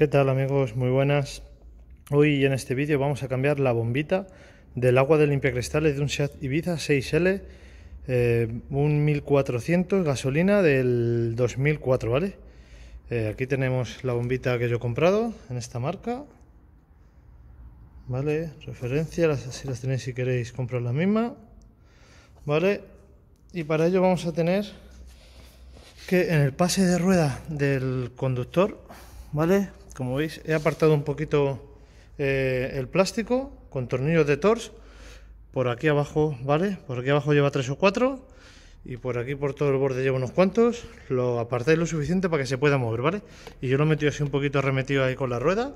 ¿Qué tal amigos? Muy buenas. Hoy en este vídeo vamos a cambiar la bombita del agua de limpiacristales de un Seat Ibiza 6L, 1400 eh, gasolina del 2004, ¿vale? Eh, aquí tenemos la bombita que yo he comprado en esta marca, ¿vale? Referencia, si tenéis si queréis comprar la misma, ¿vale? Y para ello vamos a tener que en el pase de rueda del conductor, ¿vale? Como veis, he apartado un poquito eh, el plástico con tornillos de Tors. Por aquí abajo, ¿vale? Por aquí abajo lleva tres o cuatro. Y por aquí, por todo el borde, lleva unos cuantos. Lo apartáis lo suficiente para que se pueda mover, ¿vale? Y yo lo he metido así un poquito arremetido ahí con la rueda.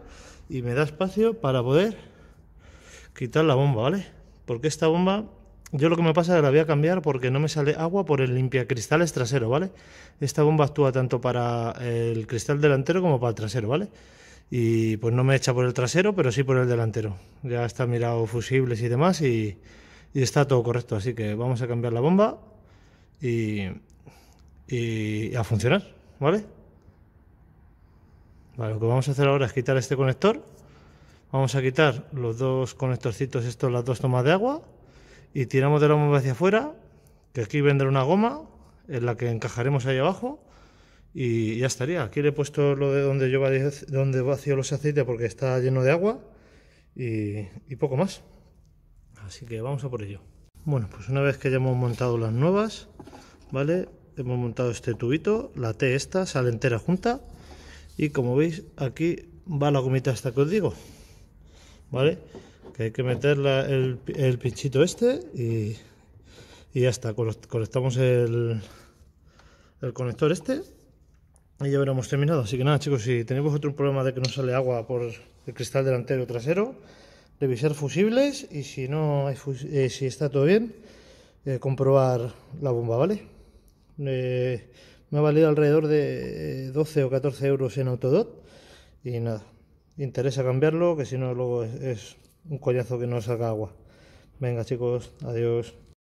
Y me da espacio para poder quitar la bomba, ¿vale? Porque esta bomba yo lo que me pasa es que la voy a cambiar porque no me sale agua por el limpiacristales trasero, ¿vale? Esta bomba actúa tanto para eh, el cristal delantero como para el trasero, ¿vale? Y pues no me echa por el trasero, pero sí por el delantero. Ya está mirado fusibles y demás y, está todo correcto. Así que vamos a cambiar la bomba y, y a funcionar, ¿vale? Vale, lo que vamos a hacer ahora es quitar este conector. Vamos a quitar los dos conectorcitos, estos, las dos tomas de agua y tiramos de la bomba hacia afuera, que aquí vendrá una goma en la que encajaremos ahí abajo y ya estaría. Aquí le he puesto lo de donde yo donde vacío los aceites porque está lleno de agua y, poco más. Así que vamos a por ello. Bueno, pues una vez que ya hemos montado las nuevas, ¿vale? Hemos montado este tubito, la T esta, sale entera junta y como veis aquí va la gomita hasta que os digo, ¿vale? que hay que meter el, pinchito este y, ya está. Conectamos el, conector este y ya veremos terminado. Así que nada, chicos, si tenemos otro problema de que no sale agua por el cristal delantero o trasero, revisar fusibles y si no eh, si está todo bien, eh, comprobar la bomba, ¿vale? Eh, me ha valido alrededor de 12 o 14 euros en Autodot y nada, interesa cambiarlo, que si no luego es un collazo que no saca agua. Venga chicos, adiós.